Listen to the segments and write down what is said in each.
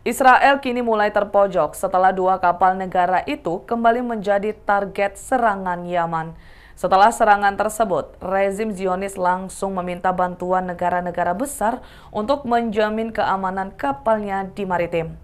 Israel kini mulai terpojok setelah dua kapal negara itu kembali menjadi target serangan Yaman. Setelah serangan tersebut, rezim Zionis langsung meminta bantuan negara-negara besar untuk menjamin keamanan kapalnya di maritim.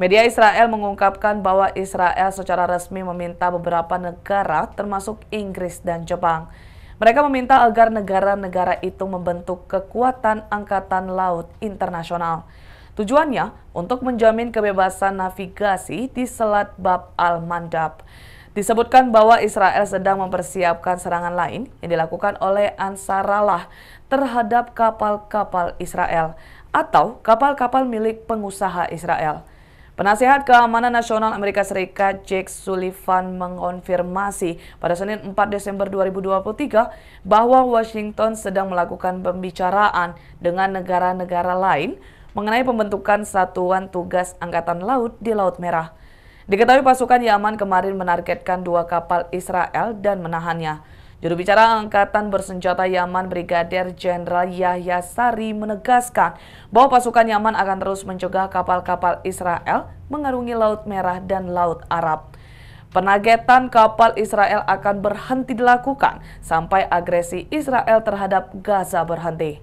Media Israel mengungkapkan bahwa Israel secara resmi meminta beberapa negara termasuk Inggris dan Jepang. Mereka meminta agar negara-negara itu membentuk kekuatan angkatan laut internasional. Tujuannya untuk menjamin kebebasan navigasi di Selat Bab al-Mandab. Disebutkan bahwa Israel sedang mempersiapkan serangan lain yang dilakukan oleh Ansarallah terhadap kapal-kapal Israel atau kapal-kapal milik pengusaha Israel. Penasehat Keamanan Nasional Amerika Serikat Jake Sullivan mengonfirmasi pada Senin 4 Desember 2023 bahwa Washington sedang melakukan pembicaraan dengan negara-negara lain mengenai pembentukan Satuan Tugas Angkatan Laut di Laut Merah. Diketahui pasukan Yaman kemarin menargetkan dua kapal Israel dan menahannya. Juru bicara Angkatan Bersenjata Yaman Brigadir Jenderal Yahya Sari menegaskan bahwa pasukan Yaman akan terus mencegah kapal-kapal Israel mengarungi Laut Merah dan Laut Arab. Penagetan kapal Israel akan berhenti dilakukan sampai agresi Israel terhadap Gaza berhenti.